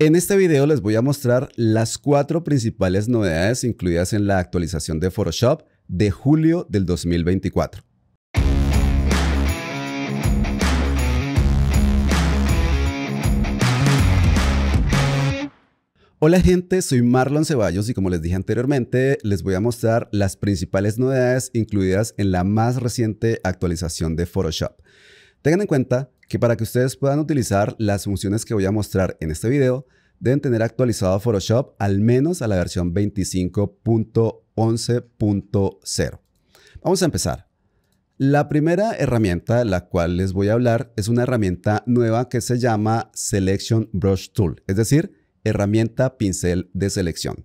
En este video les voy a mostrar las cuatro principales novedades incluidas en la actualización de Photoshop de julio del 2024. Hola gente, soy Marlon Ceballos y como les dije anteriormente, les voy a mostrar las principales novedades incluidas en la más reciente actualización de Photoshop. Tengan en cuenta que para que ustedes puedan utilizar las funciones que voy a mostrar en este video, deben tener actualizado Photoshop al menos a la versión 25.11.0. Vamos a empezar. La primera herramienta de la cual les voy a hablar es una herramienta nueva que se llama Selection Brush Tool, es decir, herramienta pincel de selección.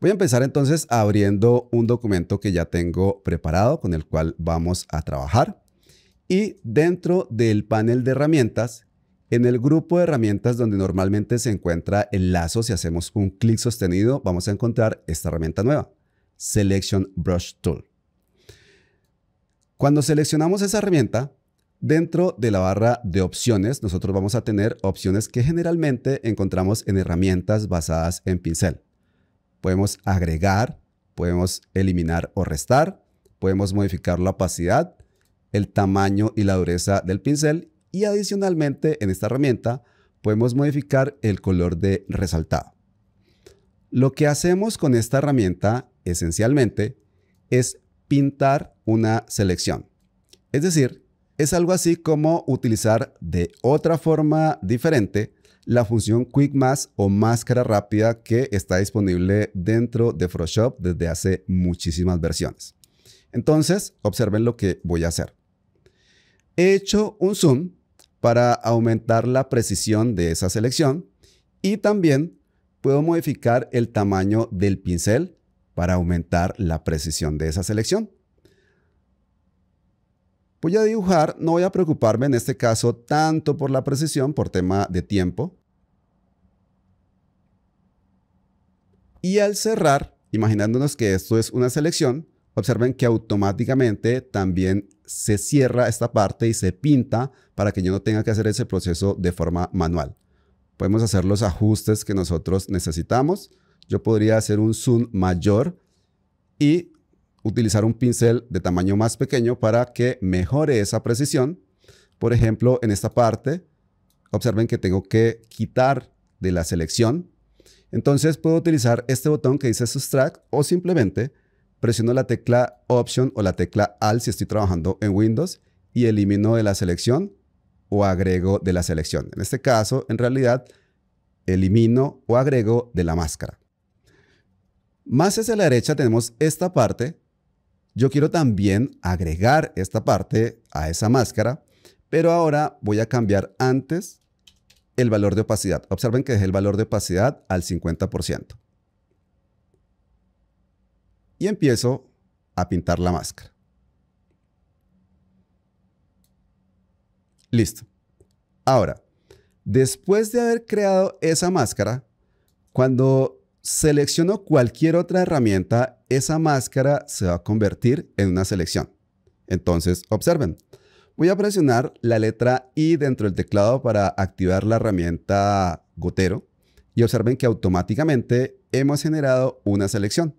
Voy a empezar entonces abriendo un documento que ya tengo preparado con el cual vamos a trabajar. Y dentro del panel de herramientas, en el grupo de herramientas donde normalmente se encuentra el lazo, si hacemos un clic sostenido, vamos a encontrar esta herramienta nueva, Selection Brush Tool. Cuando seleccionamos esa herramienta, dentro de la barra de opciones, nosotros vamos a tener opciones que generalmente encontramos en herramientas basadas en pincel. Podemos agregar, podemos eliminar o restar, podemos modificar la opacidad, el tamaño y la dureza del pincel y adicionalmente en esta herramienta podemos modificar el color de resaltado. Lo que hacemos con esta herramienta esencialmente es pintar una selección. Es decir, es algo así como utilizar de otra forma diferente la función Quick Mask o máscara rápida que está disponible dentro de Photoshop desde hace muchísimas versiones. Entonces, observen lo que voy a hacer. He hecho un zoom para aumentar la precisión de esa selección y también puedo modificar el tamaño del pincel para aumentar la precisión de esa selección. Voy a dibujar, no voy a preocuparme en este caso tanto por la precisión por tema de tiempo. Y al cerrar, imaginándonos que esto es una selección, observen que automáticamente también se cierra esta parte y se pinta para que yo no tenga que hacer ese proceso de forma manual. Podemos hacer los ajustes que nosotros necesitamos. Yo podría hacer un zoom mayor y utilizar un pincel de tamaño más pequeño para que mejore esa precisión. Por ejemplo, en esta parte, observen que tengo que quitar de la selección. Entonces puedo utilizar este botón que dice Subtract o simplemente presiono la tecla Option o la tecla Alt si estoy trabajando en Windows y elimino de la selección o agrego de la selección. En este caso, en realidad, elimino o agrego de la máscara. Más hacia la derecha tenemos esta parte. Yo quiero también agregar esta parte a esa máscara, pero ahora voy a cambiar antes el valor de opacidad. Observen que dejé el valor de opacidad al 50% y empiezo a pintar la máscara. Listo. Ahora, después de haber creado esa máscara, cuando selecciono cualquier otra herramienta, esa máscara se va a convertir en una selección. Entonces, observen. Voy a presionar la letra I dentro del teclado para activar la herramienta gotero y observen que automáticamente hemos generado una selección.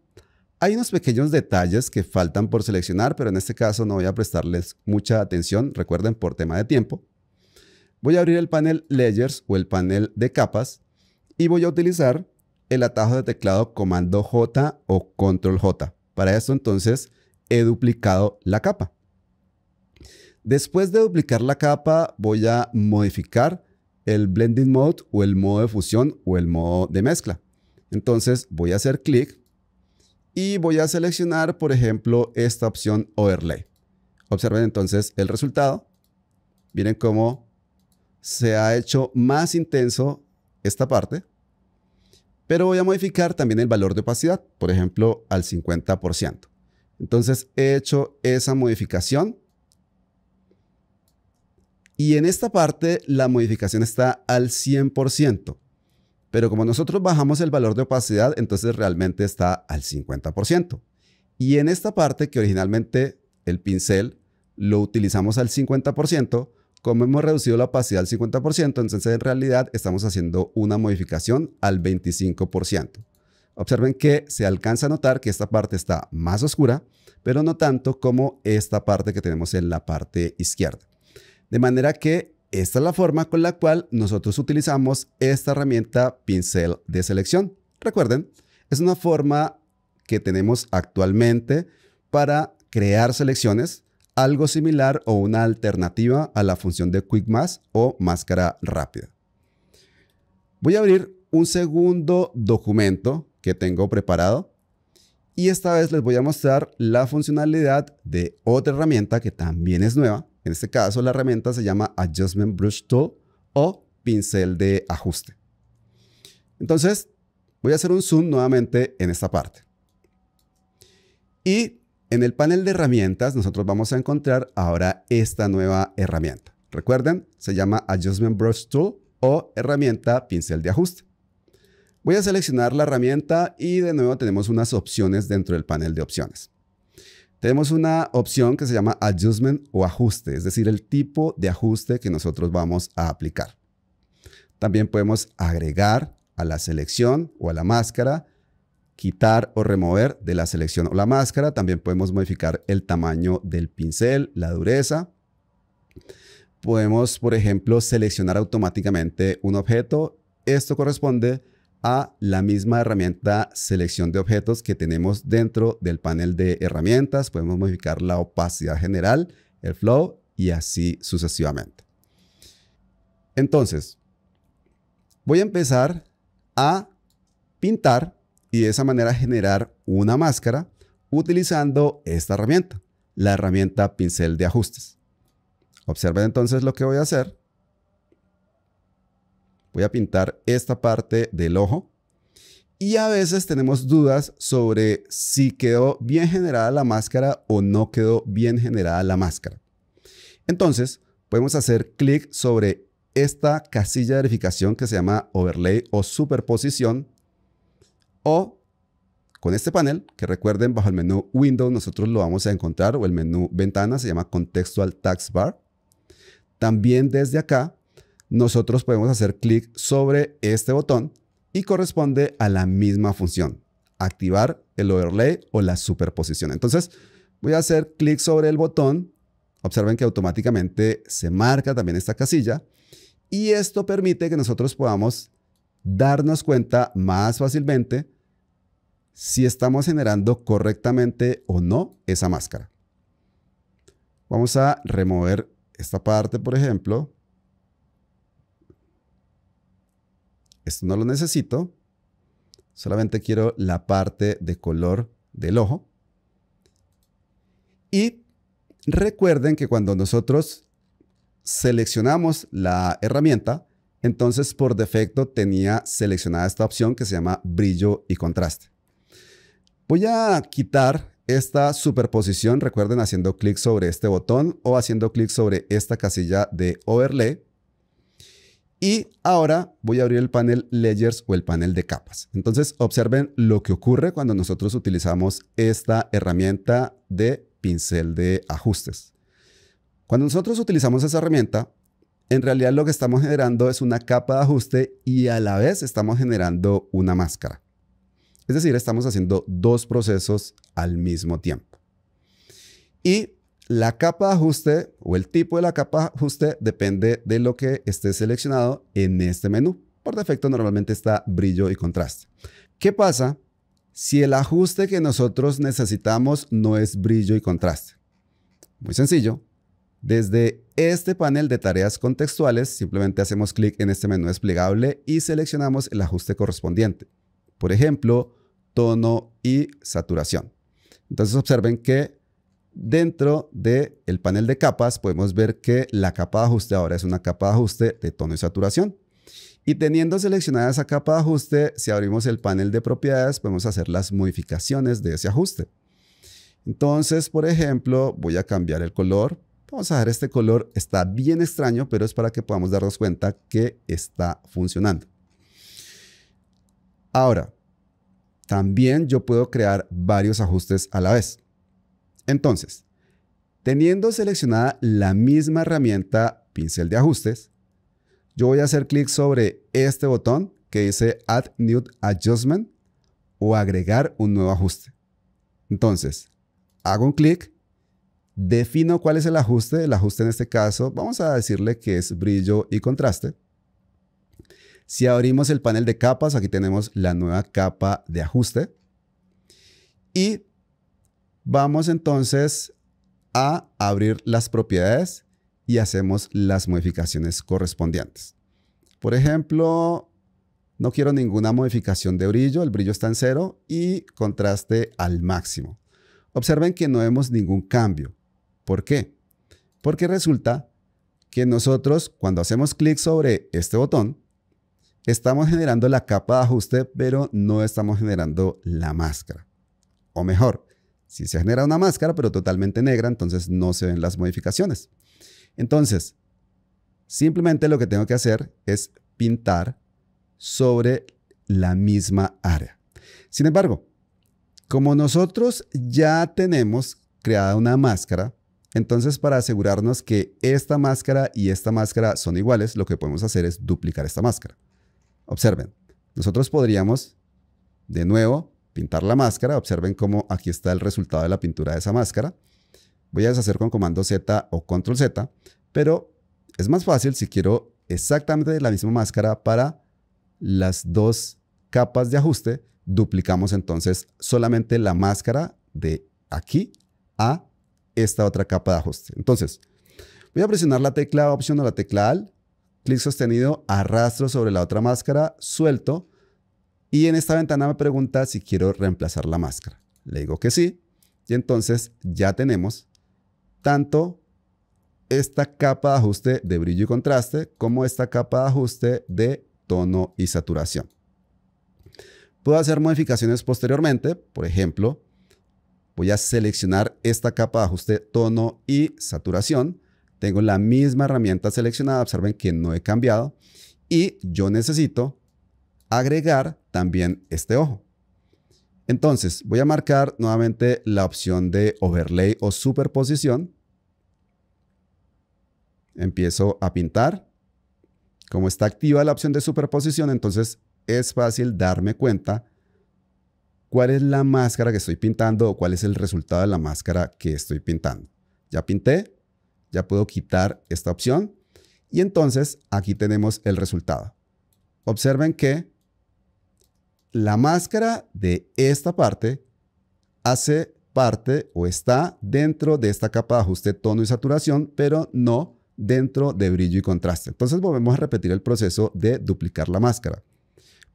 Hay unos pequeños detalles que faltan por seleccionar, pero en este caso no voy a prestarles mucha atención, recuerden por tema de tiempo. Voy a abrir el panel Layers o el panel de capas y voy a utilizar el atajo de teclado Comando J o Control J. Para esto entonces he duplicado la capa. Después de duplicar la capa voy a modificar el Blending Mode o el modo de fusión o el modo de mezcla. Entonces voy a hacer clic y voy a seleccionar, por ejemplo, esta opción Overlay. Observen entonces el resultado. Miren cómo se ha hecho más intenso esta parte. Pero voy a modificar también el valor de opacidad, por ejemplo, al 50%. Entonces he hecho esa modificación. Y en esta parte la modificación está al 100%. Pero como nosotros bajamos el valor de opacidad, entonces realmente está al 50%. Y en esta parte que originalmente el pincel lo utilizamos al 50%, como hemos reducido la opacidad al 50%, entonces en realidad estamos haciendo una modificación al 25%. Observen que se alcanza a notar que esta parte está más oscura, pero no tanto como esta parte que tenemos en la parte izquierda. De manera que esta es la forma con la cual nosotros utilizamos esta herramienta pincel de selección. Recuerden, es una forma que tenemos actualmente para crear selecciones, algo similar o una alternativa a la función de Quick Mask o máscara rápida. Voy a abrir un segundo documento que tengo preparado y esta vez les voy a mostrar la funcionalidad de otra herramienta que también es nueva en este caso, la herramienta se llama Adjustment Brush Tool o pincel de ajuste. Entonces, voy a hacer un zoom nuevamente en esta parte. Y en el panel de herramientas, nosotros vamos a encontrar ahora esta nueva herramienta. Recuerden, se llama Adjustment Brush Tool o herramienta pincel de ajuste. Voy a seleccionar la herramienta y de nuevo tenemos unas opciones dentro del panel de opciones. Tenemos una opción que se llama adjustment o ajuste, es decir, el tipo de ajuste que nosotros vamos a aplicar. También podemos agregar a la selección o a la máscara, quitar o remover de la selección o la máscara. También podemos modificar el tamaño del pincel, la dureza. Podemos, por ejemplo, seleccionar automáticamente un objeto. Esto corresponde a la misma herramienta selección de objetos que tenemos dentro del panel de herramientas. Podemos modificar la opacidad general, el flow y así sucesivamente. Entonces, voy a empezar a pintar y de esa manera generar una máscara utilizando esta herramienta, la herramienta pincel de ajustes. Observen entonces lo que voy a hacer. Voy a pintar esta parte del ojo. Y a veces tenemos dudas sobre si quedó bien generada la máscara o no quedó bien generada la máscara. Entonces, podemos hacer clic sobre esta casilla de verificación que se llama overlay o superposición o con este panel, que recuerden bajo el menú windows nosotros lo vamos a encontrar o el menú Ventana se llama Contextual Tax Bar. También desde acá nosotros podemos hacer clic sobre este botón y corresponde a la misma función, activar el overlay o la superposición. Entonces, voy a hacer clic sobre el botón. Observen que automáticamente se marca también esta casilla. Y esto permite que nosotros podamos darnos cuenta más fácilmente si estamos generando correctamente o no esa máscara. Vamos a remover esta parte, por ejemplo. esto no lo necesito, solamente quiero la parte de color del ojo. Y recuerden que cuando nosotros seleccionamos la herramienta, entonces por defecto tenía seleccionada esta opción que se llama brillo y contraste. Voy a quitar esta superposición, recuerden haciendo clic sobre este botón o haciendo clic sobre esta casilla de overlay y ahora voy a abrir el panel Layers o el panel de capas. Entonces observen lo que ocurre cuando nosotros utilizamos esta herramienta de pincel de ajustes. Cuando nosotros utilizamos esa herramienta, en realidad lo que estamos generando es una capa de ajuste y a la vez estamos generando una máscara. Es decir, estamos haciendo dos procesos al mismo tiempo. Y la capa de ajuste o el tipo de la capa ajuste depende de lo que esté seleccionado en este menú. Por defecto normalmente está brillo y contraste. ¿Qué pasa si el ajuste que nosotros necesitamos no es brillo y contraste? Muy sencillo. Desde este panel de tareas contextuales simplemente hacemos clic en este menú desplegable y seleccionamos el ajuste correspondiente. Por ejemplo, tono y saturación. Entonces observen que Dentro del el panel de capas podemos ver que la capa de ajuste ahora es una capa de ajuste de tono y saturación. Y teniendo seleccionada esa capa de ajuste, si abrimos el panel de propiedades, podemos hacer las modificaciones de ese ajuste. Entonces, por ejemplo, voy a cambiar el color. Vamos a dejar este color, está bien extraño, pero es para que podamos darnos cuenta que está funcionando. Ahora, también yo puedo crear varios ajustes a la vez. Entonces, teniendo seleccionada la misma herramienta pincel de ajustes, yo voy a hacer clic sobre este botón que dice Add New Adjustment o agregar un nuevo ajuste. Entonces, hago un clic, defino cuál es el ajuste. El ajuste en este caso, vamos a decirle que es brillo y contraste. Si abrimos el panel de capas, aquí tenemos la nueva capa de ajuste. Y Vamos entonces a abrir las propiedades y hacemos las modificaciones correspondientes. Por ejemplo, no quiero ninguna modificación de brillo, el brillo está en cero y contraste al máximo. Observen que no vemos ningún cambio. ¿Por qué? Porque resulta que nosotros cuando hacemos clic sobre este botón, estamos generando la capa de ajuste, pero no estamos generando la máscara. O mejor, si se genera una máscara, pero totalmente negra, entonces no se ven las modificaciones. Entonces, simplemente lo que tengo que hacer es pintar sobre la misma área. Sin embargo, como nosotros ya tenemos creada una máscara, entonces para asegurarnos que esta máscara y esta máscara son iguales, lo que podemos hacer es duplicar esta máscara. Observen, nosotros podríamos de nuevo pintar la máscara. Observen cómo aquí está el resultado de la pintura de esa máscara. Voy a deshacer con comando Z o control Z, pero es más fácil si quiero exactamente la misma máscara para las dos capas de ajuste. Duplicamos entonces solamente la máscara de aquí a esta otra capa de ajuste. Entonces, voy a presionar la tecla Opción o la tecla Alt, clic sostenido, arrastro sobre la otra máscara, suelto, y en esta ventana me pregunta si quiero reemplazar la máscara. Le digo que sí. Y entonces ya tenemos tanto esta capa de ajuste de brillo y contraste como esta capa de ajuste de tono y saturación. Puedo hacer modificaciones posteriormente. Por ejemplo, voy a seleccionar esta capa de ajuste tono y saturación. Tengo la misma herramienta seleccionada. Observen que no he cambiado. Y yo necesito agregar también este ojo. Entonces, voy a marcar nuevamente la opción de overlay o superposición. Empiezo a pintar. Como está activa la opción de superposición, entonces es fácil darme cuenta cuál es la máscara que estoy pintando o cuál es el resultado de la máscara que estoy pintando. Ya pinté, ya puedo quitar esta opción y entonces aquí tenemos el resultado. Observen que la máscara de esta parte hace parte o está dentro de esta capa de ajuste tono y saturación, pero no dentro de brillo y contraste. Entonces volvemos a repetir el proceso de duplicar la máscara.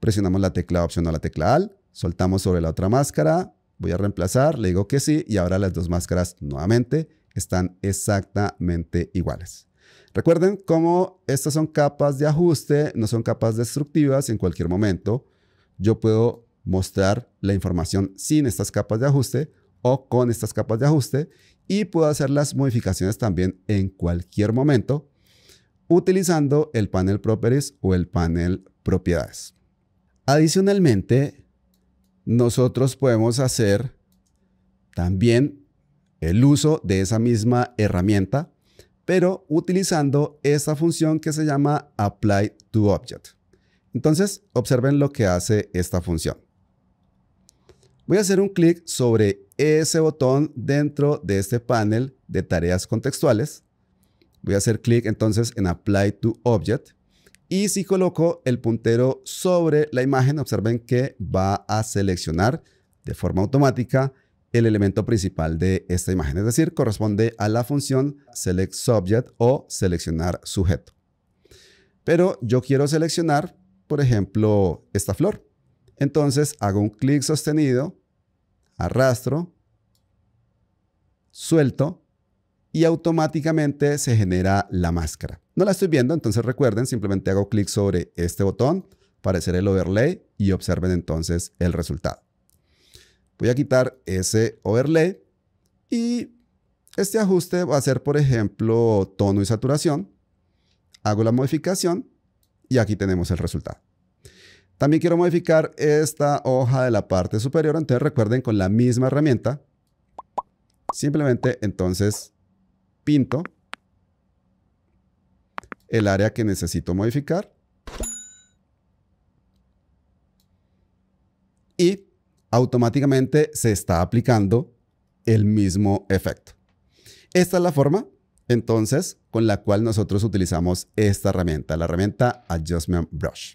Presionamos la tecla opción o la tecla AL, soltamos sobre la otra máscara, voy a reemplazar, le digo que sí y ahora las dos máscaras nuevamente están exactamente iguales. Recuerden cómo estas son capas de ajuste, no son capas destructivas en cualquier momento yo puedo mostrar la información sin estas capas de ajuste o con estas capas de ajuste y puedo hacer las modificaciones también en cualquier momento utilizando el panel Properties o el panel Propiedades. Adicionalmente, nosotros podemos hacer también el uso de esa misma herramienta, pero utilizando esta función que se llama Apply to Object. Entonces, observen lo que hace esta función. Voy a hacer un clic sobre ese botón dentro de este panel de tareas contextuales. Voy a hacer clic entonces en Apply to Object. Y si coloco el puntero sobre la imagen, observen que va a seleccionar de forma automática el elemento principal de esta imagen, es decir, corresponde a la función select subject o seleccionar sujeto. Pero yo quiero seleccionar por ejemplo, esta flor. Entonces hago un clic sostenido, arrastro, suelto y automáticamente se genera la máscara. No la estoy viendo, entonces recuerden, simplemente hago clic sobre este botón para hacer el overlay y observen entonces el resultado. Voy a quitar ese overlay y este ajuste va a ser, por ejemplo, tono y saturación. Hago la modificación y aquí tenemos el resultado. También quiero modificar esta hoja de la parte superior, entonces recuerden con la misma herramienta, simplemente entonces pinto el área que necesito modificar y automáticamente se está aplicando el mismo efecto. Esta es la forma entonces con la cual nosotros utilizamos esta herramienta, la herramienta Adjustment Brush.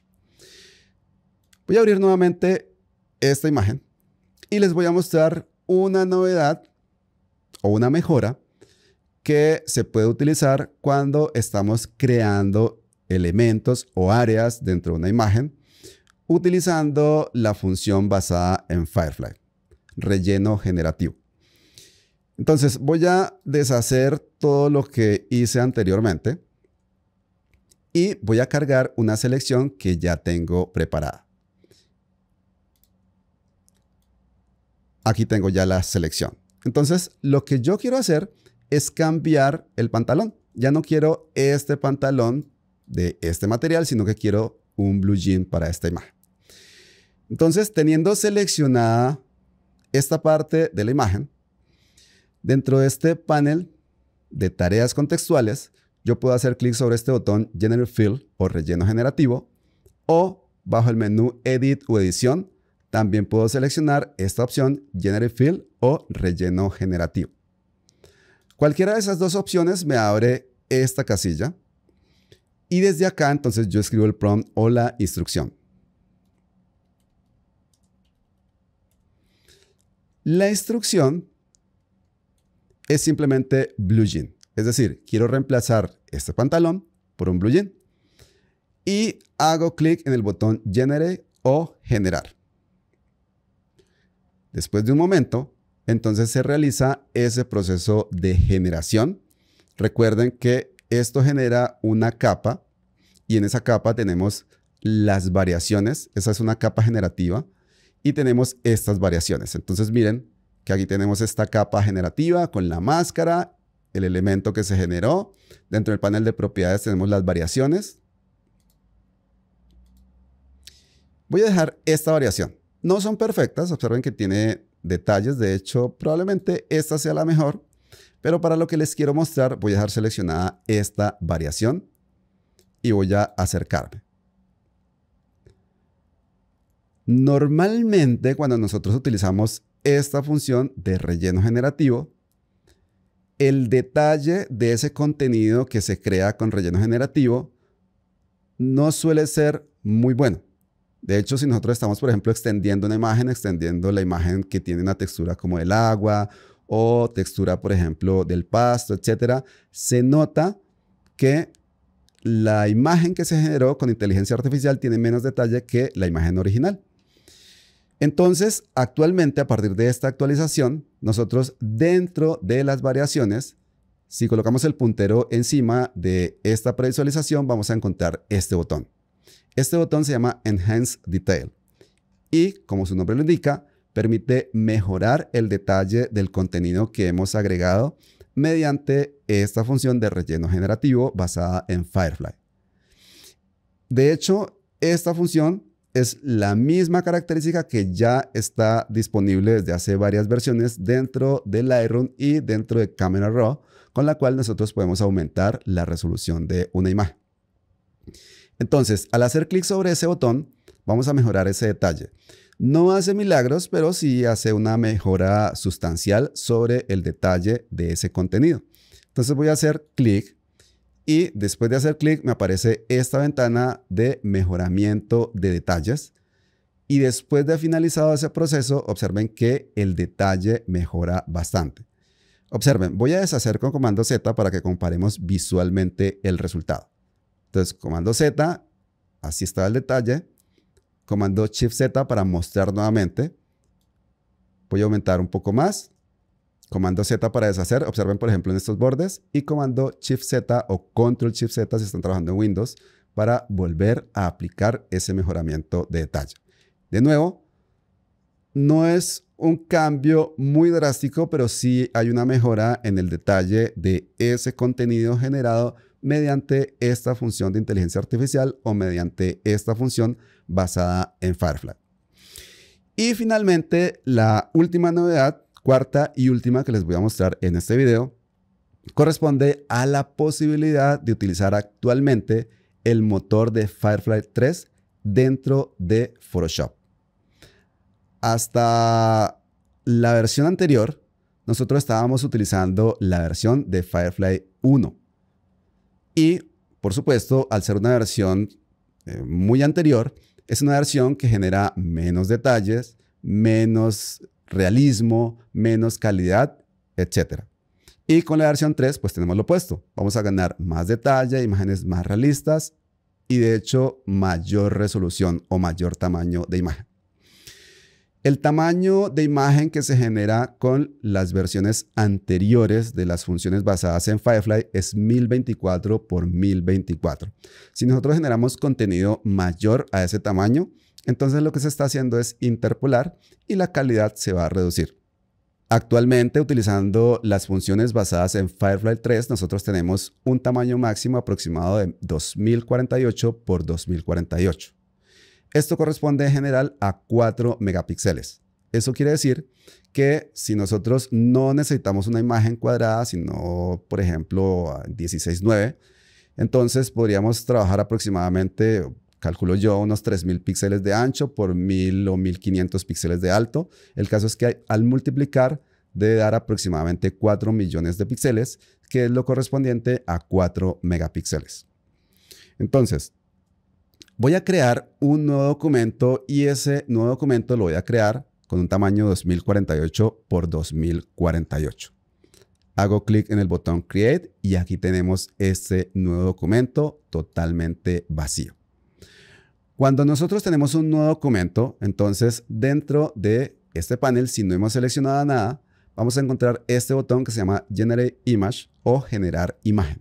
Voy a abrir nuevamente esta imagen y les voy a mostrar una novedad o una mejora que se puede utilizar cuando estamos creando elementos o áreas dentro de una imagen utilizando la función basada en Firefly, relleno generativo. Entonces voy a deshacer todo lo que hice anteriormente y voy a cargar una selección que ya tengo preparada. Aquí tengo ya la selección. Entonces lo que yo quiero hacer es cambiar el pantalón. Ya no quiero este pantalón de este material, sino que quiero un blue jean para esta imagen. Entonces teniendo seleccionada esta parte de la imagen, Dentro de este panel de tareas contextuales, yo puedo hacer clic sobre este botón Generate Fill o relleno generativo o bajo el menú Edit o edición, también puedo seleccionar esta opción Generate Fill o relleno generativo. Cualquiera de esas dos opciones me abre esta casilla y desde acá entonces yo escribo el prompt o la instrucción. La instrucción es simplemente blue jean. Es decir, quiero reemplazar este pantalón por un blue jean. Y hago clic en el botón Generate o Generar. Después de un momento, entonces se realiza ese proceso de generación. Recuerden que esto genera una capa y en esa capa tenemos las variaciones. Esa es una capa generativa y tenemos estas variaciones. Entonces miren, que aquí tenemos esta capa generativa con la máscara, el elemento que se generó. Dentro del panel de propiedades tenemos las variaciones. Voy a dejar esta variación. No son perfectas, observen que tiene detalles, de hecho probablemente esta sea la mejor, pero para lo que les quiero mostrar voy a dejar seleccionada esta variación y voy a acercarme. Normalmente cuando nosotros utilizamos esta función de relleno generativo, el detalle de ese contenido que se crea con relleno generativo no suele ser muy bueno. De hecho, si nosotros estamos, por ejemplo, extendiendo una imagen, extendiendo la imagen que tiene una textura como el agua o textura, por ejemplo, del pasto, etcétera, se nota que la imagen que se generó con inteligencia artificial tiene menos detalle que la imagen original. Entonces, actualmente, a partir de esta actualización, nosotros dentro de las variaciones, si colocamos el puntero encima de esta previsualización, vamos a encontrar este botón. Este botón se llama Enhance Detail y, como su nombre lo indica, permite mejorar el detalle del contenido que hemos agregado mediante esta función de relleno generativo basada en Firefly. De hecho, esta función es la misma característica que ya está disponible desde hace varias versiones dentro de Lightroom y dentro de Camera Raw, con la cual nosotros podemos aumentar la resolución de una imagen. Entonces, al hacer clic sobre ese botón, vamos a mejorar ese detalle. No hace milagros, pero sí hace una mejora sustancial sobre el detalle de ese contenido. Entonces voy a hacer clic y después de hacer clic me aparece esta ventana de mejoramiento de detalles. Y después de finalizado ese proceso, observen que el detalle mejora bastante. Observen, voy a deshacer con comando Z para que comparemos visualmente el resultado. Entonces, comando Z, así está el detalle. Comando Shift Z para mostrar nuevamente. Voy a aumentar un poco más. Comando Z para deshacer, observen por ejemplo en estos bordes, y comando Shift Z o Control Shift Z si están trabajando en Windows para volver a aplicar ese mejoramiento de detalle. De nuevo, no es un cambio muy drástico, pero sí hay una mejora en el detalle de ese contenido generado mediante esta función de inteligencia artificial o mediante esta función basada en Firefly. Y finalmente, la última novedad cuarta y última que les voy a mostrar en este video corresponde a la posibilidad de utilizar actualmente el motor de Firefly 3 dentro de Photoshop. Hasta la versión anterior, nosotros estábamos utilizando la versión de Firefly 1. Y, por supuesto, al ser una versión eh, muy anterior, es una versión que genera menos detalles, menos realismo, menos calidad, etc. Y con la versión 3, pues tenemos lo opuesto. Vamos a ganar más detalle, imágenes más realistas y de hecho mayor resolución o mayor tamaño de imagen. El tamaño de imagen que se genera con las versiones anteriores de las funciones basadas en Firefly es 1024 por 1024. Si nosotros generamos contenido mayor a ese tamaño, entonces lo que se está haciendo es interpolar y la calidad se va a reducir. Actualmente, utilizando las funciones basadas en Firefly 3, nosotros tenemos un tamaño máximo aproximado de 2048 por 2048. Esto corresponde en general a 4 megapíxeles. Eso quiere decir que si nosotros no necesitamos una imagen cuadrada, sino, por ejemplo, 16.9, entonces podríamos trabajar aproximadamente calculo yo, unos 3.000 píxeles de ancho por 1.000 o 1.500 píxeles de alto. El caso es que al multiplicar debe dar aproximadamente 4 millones de píxeles, que es lo correspondiente a 4 megapíxeles. Entonces, voy a crear un nuevo documento y ese nuevo documento lo voy a crear con un tamaño 2048 por 2048. Hago clic en el botón Create y aquí tenemos este nuevo documento totalmente vacío. Cuando nosotros tenemos un nuevo documento, entonces dentro de este panel, si no hemos seleccionado nada, vamos a encontrar este botón que se llama Generate Image o Generar Imagen.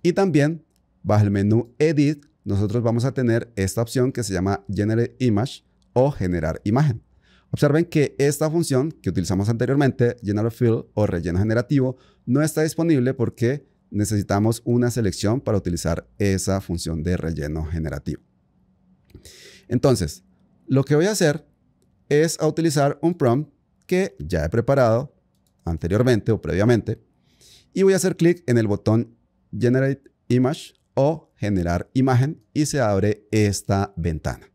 Y también, bajo el menú Edit, nosotros vamos a tener esta opción que se llama Generate Image o Generar Imagen. Observen que esta función que utilizamos anteriormente, General Fill o Relleno Generativo, no está disponible porque necesitamos una selección para utilizar esa función de relleno generativo. Entonces, lo que voy a hacer es a utilizar un prompt que ya he preparado anteriormente o previamente y voy a hacer clic en el botón Generate Image o Generar Imagen y se abre esta ventana.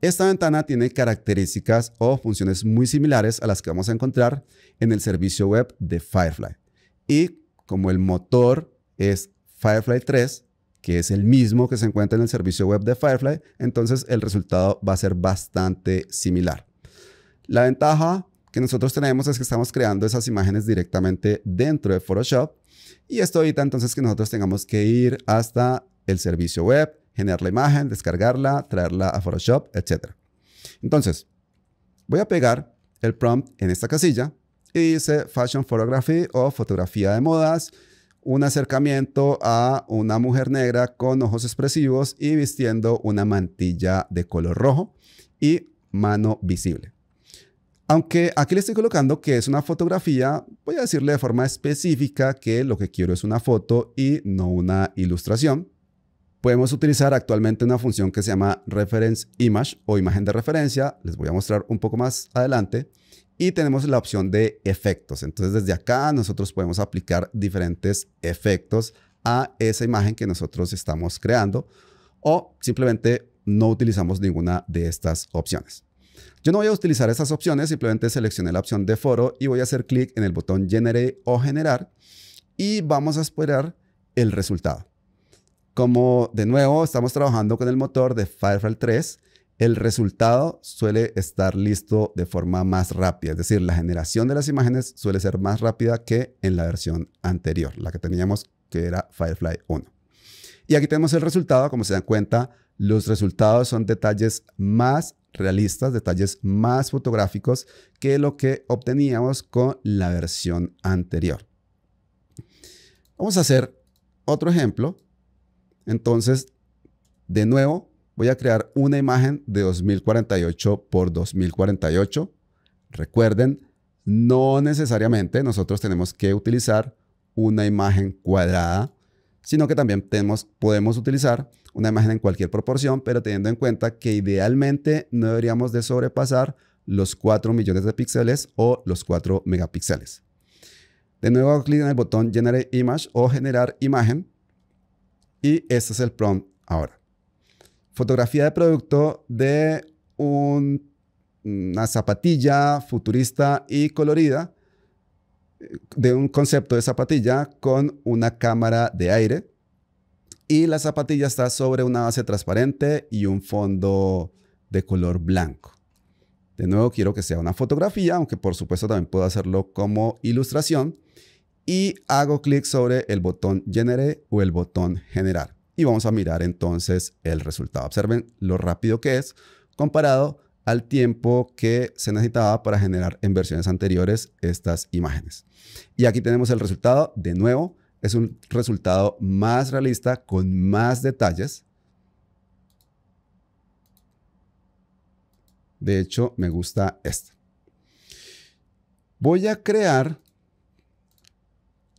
Esta ventana tiene características o funciones muy similares a las que vamos a encontrar en el servicio web de Firefly. Y como el motor es Firefly 3, que es el mismo que se encuentra en el servicio web de Firefly, entonces el resultado va a ser bastante similar. La ventaja que nosotros tenemos es que estamos creando esas imágenes directamente dentro de Photoshop y esto evita entonces que nosotros tengamos que ir hasta el servicio web, generar la imagen, descargarla, traerla a Photoshop, etc. Entonces, voy a pegar el prompt en esta casilla y dice Fashion Photography o fotografía de modas un acercamiento a una mujer negra con ojos expresivos y vistiendo una mantilla de color rojo y mano visible. Aunque aquí le estoy colocando que es una fotografía, voy a decirle de forma específica que lo que quiero es una foto y no una ilustración. Podemos utilizar actualmente una función que se llama reference image o imagen de referencia. Les voy a mostrar un poco más adelante. Y tenemos la opción de efectos. Entonces desde acá nosotros podemos aplicar diferentes efectos a esa imagen que nosotros estamos creando o simplemente no utilizamos ninguna de estas opciones. Yo no voy a utilizar estas opciones, simplemente seleccioné la opción de foro y voy a hacer clic en el botón Generate o Generar y vamos a esperar el resultado. Como de nuevo estamos trabajando con el motor de Firefly 3, el resultado suele estar listo de forma más rápida, es decir, la generación de las imágenes suele ser más rápida que en la versión anterior, la que teníamos que era Firefly 1. Y aquí tenemos el resultado, como se dan cuenta, los resultados son detalles más realistas, detalles más fotográficos que lo que obteníamos con la versión anterior. Vamos a hacer otro ejemplo entonces, de nuevo, voy a crear una imagen de 2048 por 2048. Recuerden, no necesariamente nosotros tenemos que utilizar una imagen cuadrada, sino que también tenemos, podemos utilizar una imagen en cualquier proporción, pero teniendo en cuenta que idealmente no deberíamos de sobrepasar los 4 millones de píxeles o los 4 megapíxeles. De nuevo, clic en el botón Generate Image o Generar Imagen y ese es el prompt ahora. Fotografía de producto de una zapatilla futurista y colorida, eh, de un concepto de zapatilla con una cámara de aire. Y la zapatilla está sobre una base transparente y un fondo de color blanco. De nuevo, quiero que sea una fotografía, aunque por supuesto también puedo hacerlo como ilustración y hago clic sobre el botón Generar o el botón Generar. Y vamos a mirar entonces el resultado. Observen lo rápido que es comparado al tiempo que se necesitaba para generar en versiones anteriores estas imágenes. Y aquí tenemos el resultado. De nuevo, es un resultado más realista con más detalles. De hecho, me gusta este. Voy a crear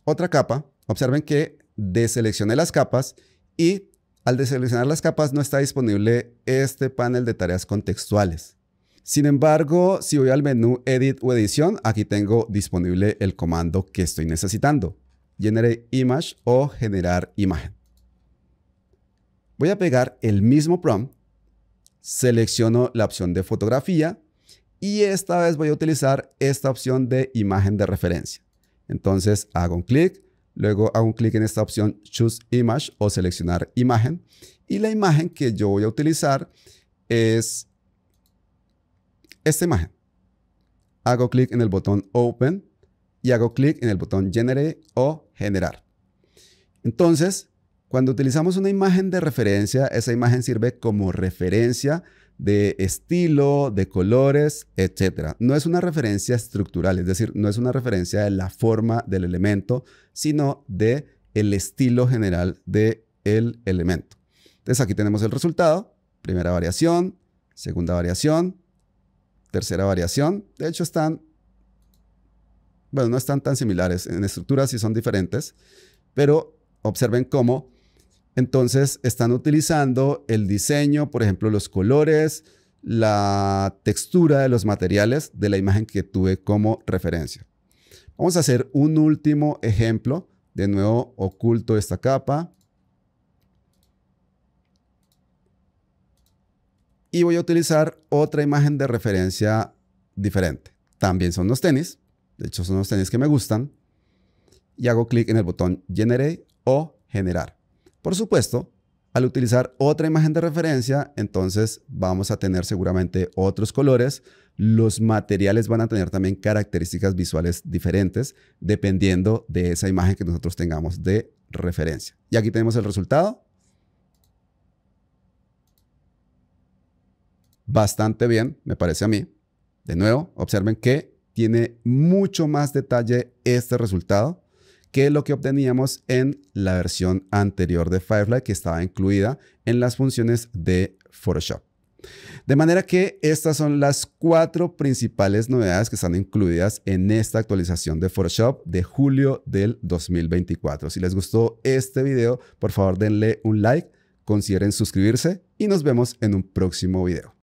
otra capa, observen que deseleccioné las capas y al deseleccionar las capas no está disponible este panel de tareas contextuales. Sin embargo, si voy al menú Edit o Edición, aquí tengo disponible el comando que estoy necesitando. Generate Image o Generar Imagen. Voy a pegar el mismo prompt, selecciono la opción de fotografía y esta vez voy a utilizar esta opción de imagen de referencia. Entonces hago un clic, luego hago un clic en esta opción Choose Image o seleccionar imagen. Y la imagen que yo voy a utilizar es esta imagen. Hago clic en el botón Open y hago clic en el botón Generate o Generar. Entonces, cuando utilizamos una imagen de referencia, esa imagen sirve como referencia de estilo, de colores, etc. No es una referencia estructural, es decir, no es una referencia de la forma del elemento, sino de el estilo general del el elemento. Entonces aquí tenemos el resultado, primera variación, segunda variación, tercera variación. De hecho están, bueno, no están tan similares en estructuras sí son diferentes, pero observen cómo entonces están utilizando el diseño, por ejemplo, los colores, la textura de los materiales de la imagen que tuve como referencia. Vamos a hacer un último ejemplo. De nuevo, oculto esta capa. Y voy a utilizar otra imagen de referencia diferente. También son los tenis. De hecho, son los tenis que me gustan. Y hago clic en el botón Generate o Generar. Por supuesto, al utilizar otra imagen de referencia, entonces vamos a tener seguramente otros colores. Los materiales van a tener también características visuales diferentes dependiendo de esa imagen que nosotros tengamos de referencia. Y aquí tenemos el resultado. Bastante bien, me parece a mí. De nuevo, observen que tiene mucho más detalle este resultado que es lo que obteníamos en la versión anterior de Firefly que estaba incluida en las funciones de Photoshop. De manera que estas son las cuatro principales novedades que están incluidas en esta actualización de Photoshop de julio del 2024. Si les gustó este video, por favor denle un like, consideren suscribirse y nos vemos en un próximo video.